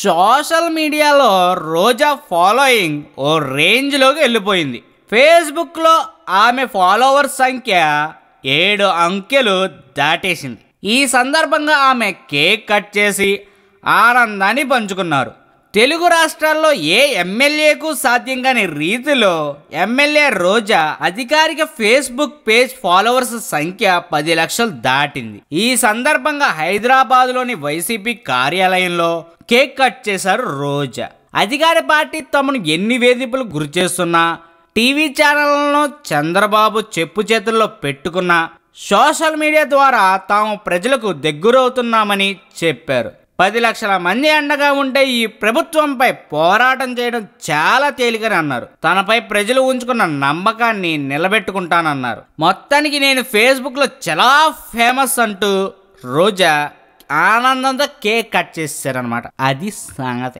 social మీడియాలో రోజా following ఓ రేంజ్లోకి వెళ్ళిపోయింది ఫేస్బుక్లో ఆమె ఫాలోవర్స్ సంఖ్య ఏడు అంకెలు దాటేసింది ఈ సందర్భంగా ఆమె కేక్ కట్ చేసి ఆనందాన్ని పంచుకున్నారు తెలుగు రాష్ట్రాల్లో ఏ ఎమ్మెల్యేకు సాధ్యం కాని రీతిలో ఎమ్మెల్యే రోజా అధికారిక ఫేస్బుక్ పేజ్ ఫాలోవర్స్ సంఖ్య పది లక్షలు దాటింది ఈ సందర్భంగా హైదరాబాద్ లోని వైసీపీ కార్యాలయంలో కేక్ కట్ చేశారు రోజా అధికార పార్టీ తమను ఎన్ని వేధింపులు గురి చేస్తున్నా టీవీ ఛానళ్లను చంద్రబాబు చెప్పు చేతుల్లో పెట్టుకున్నా సోషల్ మీడియా ద్వారా తాము ప్రజలకు దగ్గరవుతున్నామని చెప్పారు పది లక్షల మంది అండగా ఉంటే ఈ ప్రభుత్వంపై పోరాటం చేయడం చాలా తేలికని అన్నారు తనపై ప్రజలు ఉంచుకున్న నమ్మకాన్ని నిలబెట్టుకుంటానన్నారు మొత్తానికి నేను ఫేస్బుక్లో చాలా ఫేమస్ అంటూ రోజా ఆనందంతో కేక్ కట్ చేశారనమాట అది సంగతి